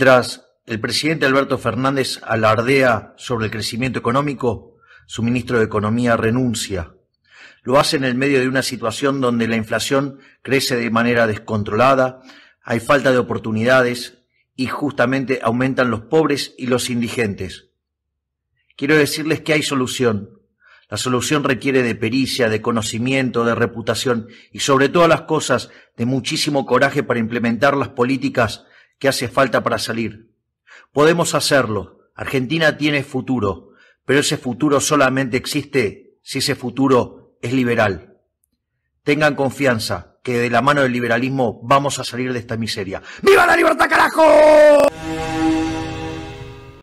Mientras el presidente Alberto Fernández alardea sobre el crecimiento económico, su ministro de Economía renuncia. Lo hace en el medio de una situación donde la inflación crece de manera descontrolada, hay falta de oportunidades y justamente aumentan los pobres y los indigentes. Quiero decirles que hay solución. La solución requiere de pericia, de conocimiento, de reputación y sobre todas las cosas de muchísimo coraje para implementar las políticas que hace falta para salir. Podemos hacerlo. Argentina tiene futuro, pero ese futuro solamente existe si ese futuro es liberal. Tengan confianza que de la mano del liberalismo vamos a salir de esta miseria. ¡Viva la libertad, carajo!